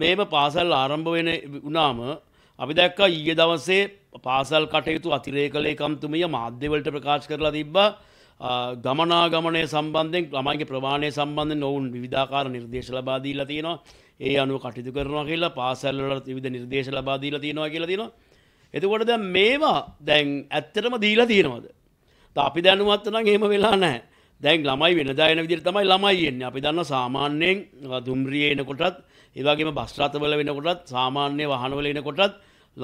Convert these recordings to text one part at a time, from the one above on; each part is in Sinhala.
මේම පාසල් ආරම්භ වෙන වනාම අපි දැක්කා ඊය දවසේ පාසල් කටයුතු අතිරේකලේ කම්තුමිය මාධ්‍යවලට ප්‍රකාශ කරලා තිබ්බ ගමනා ගමනය සම්බන්ධෙන් ළමයිගේ ප්‍රමාණය සම්බන්ධ නොවුන් විධාකාර නිර්දේශ ලබාදීලා තියෙනවා ඒ අනුව කටයුතු කරනවා කියලා පාසල්වල විධ නිර්දේශ ලබාදීලා තියෙනවා කියලා තියෙනවා එතකොට දැන් මේවා දැන් ඇත්තටම දීලා තියෙනවද අපි දැනුවත් නම් එහෙම වෙලා නැහැ දැන් ළමයි වෙනදායන විදිර තමයි ළමයි එන්නේ අපි දන්න සාමාන්‍යයෙන් දුම්රිය එනකොටත් ඒවගේම බස්රාතවල වෙනකොටත් සාමාන්‍ය වහනවල එනකොටත්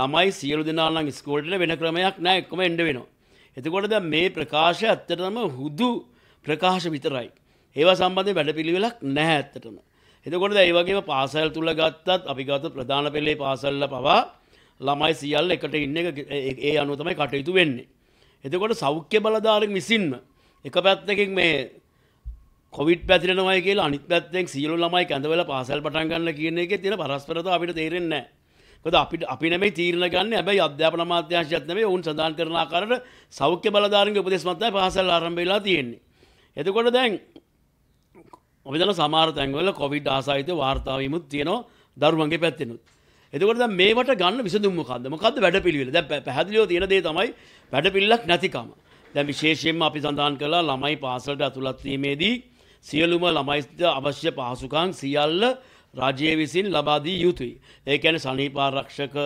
ළමයි සියලු දෙනානම් ස්කෝල්ට වෙන ක්‍රමයක් නෑ එක්කම එන්ඩ වෙනවා. එතකොට ද මේ ප්‍රකාශය ඇත්තටම හුදු ප්‍රකාශ විතරයි. ඒවා සම්බන්ධය වැඩ පිළිවෙලක් නැහැ ඇත්තටම. එතකොට ඒ වගේම පාසල් තුළ ගත්තත් අපි ගත ප්‍රධාන පෙළේ පාසල්ල පවා ළමයි සියල්ල එකට ඉන්න ඒ අනුතමයි කටයුතු වෙන්නේ. එතකොට සෞඛ්‍ය බලධාරෙන් විසින්ම එක පැත්තකින් මේ කොවිට පැතිරෙනවයි කියලා අනිත් පැත්තෙන් සියලු ළමයි කැඳවල පාසල් පටන් ගන්න කියන එකේ තියෙන පරස්පරතාව අපිට තේරෙන්නේ නැහැ. මොකද අපිට අපි නෙමෙයි තීරණ ගන්න. හැබැයි අධ්‍යාපන අමාත්‍යාංශයත් නෙමෙයි ඔවුන් සඳහන් කරන ආකාරයට සෞඛ්‍ය බලධාරීන්ගේ උපදෙස් මතයි පාසල් ආරම්භ වෙලා තියෙන්නේ. එතකොට දැන් අපි දන්න සමහර තැන්වල කොවිඩ් ආසාවිත වාර්තා වීමුත් තියෙනවා දරුවන්ගේ පැත්තෙනුත්. එතකොට දැන් මේවට ගන්න විසඳුම් මොකද්ද? මොකද්ද වැඩපිළිවෙල? දැන් පැහැදිලිව තියෙන දේ තමයි වැඩපිළිවෙලක් නැතිකම. දැන් විශේෂයෙන්ම අපි සඳහන් කළා ළමයි පාසලට ඇතුළත් වීමේදී සියලුම ළමයිට අවශ්‍ය පහසුකම් සියල්ල රජය විසින් ලබා දී යුතුයි. ඒ කියන්නේ සනීපාරක්ෂක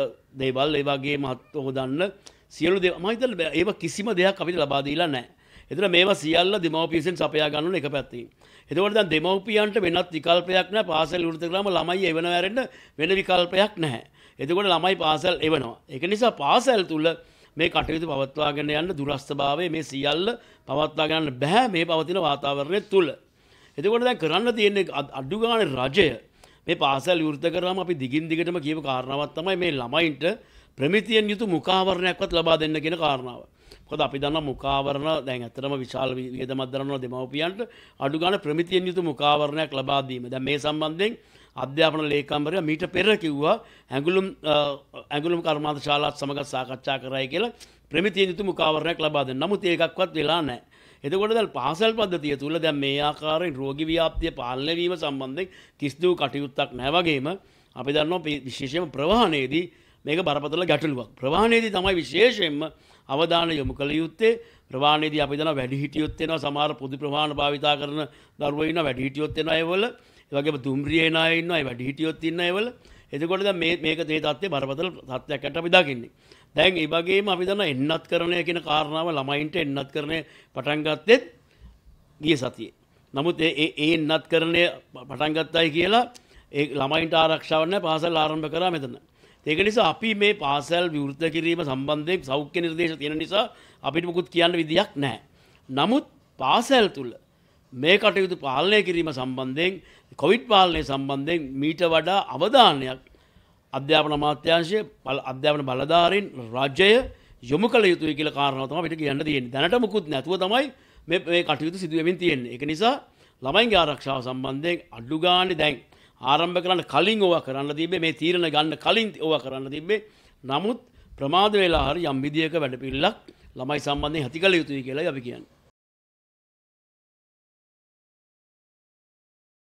දේවල් ඒ වගේ මහත් හොදන්න සියලු දේ මම හිතන්නේ ඒව කිසිම දෙයක් අපිට ලබා දීලා නැහැ. එතන මේවා සියල්ල දෙමව්පිය විසින් සපයා ගන්න ඕන එක පැත්තකින්. එතකොට දැන් දෙමව්පියන්ට වෙනත් විකල්පයක් නැහැ. පාසල් විරුද්ධ කරාම ළමයි එවන වැරෙන්න වෙන විකල්පයක් නැහැ. එතකොට ළමයි පාසල් එවනවා. ඒක නිසා පාසල් තුල මේ කටයුතු පවත්වාගෙන යන්න දුරස්ථභාවය මේ සියල්ල පවත්වා ගන්න බැහැ මේ පවතින වාතාවරණය තුළ. එතකොට දැන් කරන්න තියෙන්නේ අඩු ගානේ රජය මේ පාසල් විවෘත කරාම අපි දිගින් දිගටම කියව කාරණාවක් තමයි මේ ළමයින්ට ප්‍රමිතියෙන් යුතු මුඛාවරණයක්වත් ලබා දෙන්න කියන කාරණාව. මොකද අපි දන්න මුඛාවරණ දැන් ඇත්තටම විශාල වියදමක් දරනවා දෙමව්පියන්ට අඩු ගානේ ප්‍රමිතියෙන් යුතු මුඛාවරණයක් ලබා දීම. දැන් මේ සම්බන්ධයෙන් අධ්‍යාපන ලේකම්වරයා මීට පෙර කිව්වා ඇඟුලුම් ඇඟුලුම් කර්මාන්ත ශාලාත් සමග සාකච්ඡා කරයි කියලා ප්‍රමිතියෙන් යුතු මුකාවරණයක් ලබා දෙන්න. නමුත් ඒකක්වත් වෙලා නැහැ. එතකොට දැන් පාසල් පද්ධතිය තුල දැන් මේ ආකාරයෙන් රෝගී ව්‍යාප්තිය පාලනය වීම සම්බන්ධයෙන් කිසිදු කටයුත්තක් නැහැ වගේම අපි දන්නවා විශේෂයෙන්ම ප්‍රවාහනයේදී මේක බරපතල ගැටලුවක්. ප්‍රවාහනයේදී තමයි විශේෂයෙන්ම අවධානය යොමු කළ යුත්තේ ප්‍රවාණයේදී අපි දන වැඩිහිටියොත් වෙනවා සමහර පොදු ප්‍රවාහන භාවිතා කරන දරුවෝ ඉන්නවා වැඩිහිටියොත් වෙනවා ඒවල ඒවගේ දුම්රියනය ඉන්නයි වැඩ හිටියොත් ඉන්න එවල එතකොට මේ මේක තේ තත්වේ බරපතල තත්වයක්කට අපි දකින්නේ දැන් ඒවගේම අපි දන්න එන්නත් කරණය කියෙන කාරණාව ළමයින්ට එන්නත් කරණය පටන්ගත්තෙත් ගිය සතිය. නමුත් ඒ එන්නත් කරණය පටන්ගත්තයි කියලා ඒ ළමයින්ට ආරක්ෂාවන්න පාසල් ආරම්භ කරා මෙතන. ඒක නිසා අපි මේ පාසල් විවෘත කිරීම සම්බන්ධයෙන් සෞඛ්‍ය නිර්දේශ තියෙන නිසා අපිට මුකුත් කියන්න විදියක් නැහැ. නමුත් පාසල් තුල මේ කටයුතු පාලනය කිරීම සම්බන්ධයෙන් කොවිට් පාලනය සම්බන්ධයෙන් මීට වඩා අවධානයක් අධ්‍යාපන අමාත්‍යංශය අධ්‍යාපන බලධාරින් රජය යොමු කළ යුතුයි කියලා කාරණාව තමයි අපිට කියන්න තියෙන්නේ. දැනට මුකුත් නැතුව තමයි මේ මේ කටයුතු සිදු වෙමින් තියෙන්නේ. ඒක නිසා ළමයින්ගේ ආරක්ෂාව සම්බන්ධයෙන් අඩු ගානේ දැන් ආරම්භ කරන්න කලින් ඕවා කරන්න තිබ්බේ මේ තීරණ ගන්න කලින් ඕවා කරන්න තිබ්බේ. නමුත් ප්‍රමාද වෙලා හරි යම් විදියක වැඩපිළිවෙලක් ළමයි සම්බන්ධයෙන් ඇති කළ යුතුයි කියලා අපි කියන්නේ.